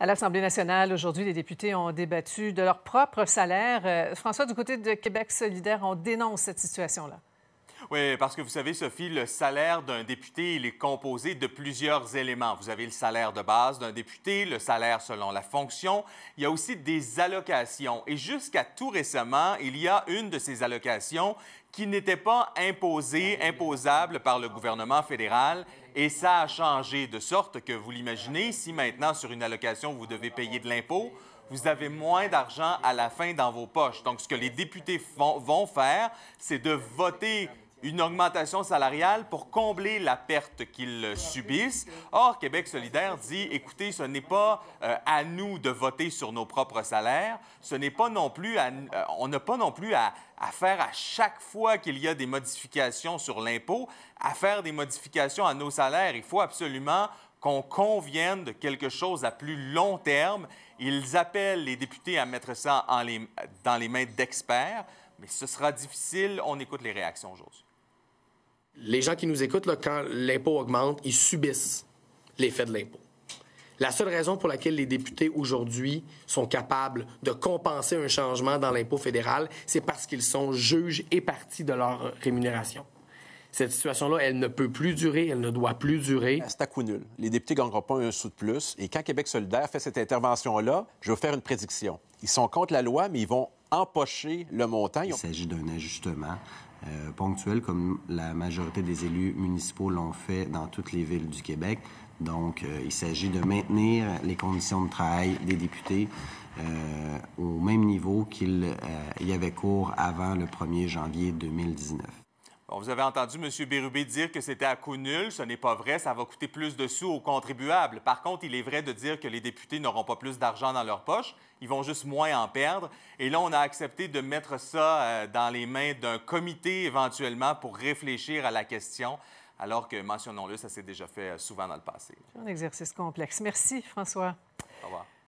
À l'Assemblée nationale, aujourd'hui, les députés ont débattu de leur propre salaire. Euh, François, du côté de Québec solidaire, on dénonce cette situation-là. Oui, parce que vous savez, Sophie, le salaire d'un député, il est composé de plusieurs éléments. Vous avez le salaire de base d'un député, le salaire selon la fonction. Il y a aussi des allocations. Et jusqu'à tout récemment, il y a une de ces allocations qui n'était pas imposée, imposable par le gouvernement fédéral. Et ça a changé de sorte que, vous l'imaginez, si maintenant sur une allocation, vous devez payer de l'impôt, vous avez moins d'argent à la fin dans vos poches. Donc, ce que les députés vont faire, c'est de voter une augmentation salariale pour combler la perte qu'ils subissent. Or, Québec solidaire dit, écoutez, ce n'est pas euh, à nous de voter sur nos propres salaires, ce n'est pas non plus à, euh, on n'a pas non plus à faire à chaque fois qu'il y a des modifications sur l'impôt, à faire des modifications à nos salaires. Il faut absolument qu'on convienne de quelque chose à plus long terme. Ils appellent les députés à mettre ça dans les mains d'experts, mais ce sera difficile. On écoute les réactions, aujourd'hui. Les gens qui nous écoutent, quand l'impôt augmente, ils subissent l'effet de l'impôt. La seule raison pour laquelle les députés aujourd'hui sont capables de compenser un changement dans l'impôt fédéral, c'est parce qu'ils sont juges et partis de leur rémunération. Cette situation-là, elle ne peut plus durer, elle ne doit plus durer. Ah, c'est à coup nul. Les députés ne gagneront pas un sou de plus. Et quand Québec solidaire fait cette intervention-là, je vais faire une prédiction. Ils sont contre la loi, mais ils vont empocher le montant. Il s'agit d'un ajustement euh, ponctuel, comme la majorité des élus municipaux l'ont fait dans toutes les villes du Québec. Donc, euh, il s'agit de maintenir les conditions de travail des députés euh, au même niveau qu'il y avait cours avant le 1er janvier 2019 vous avez entendu M. Bérubé dire que c'était à coup nul. Ce n'est pas vrai. Ça va coûter plus de sous aux contribuables. Par contre, il est vrai de dire que les députés n'auront pas plus d'argent dans leur poche. Ils vont juste moins en perdre. Et là, on a accepté de mettre ça euh, dans les mains d'un comité éventuellement pour réfléchir à la question. Alors que, mentionnons-le, ça s'est déjà fait euh, souvent dans le passé. Un exercice complexe. Merci, François. Au revoir.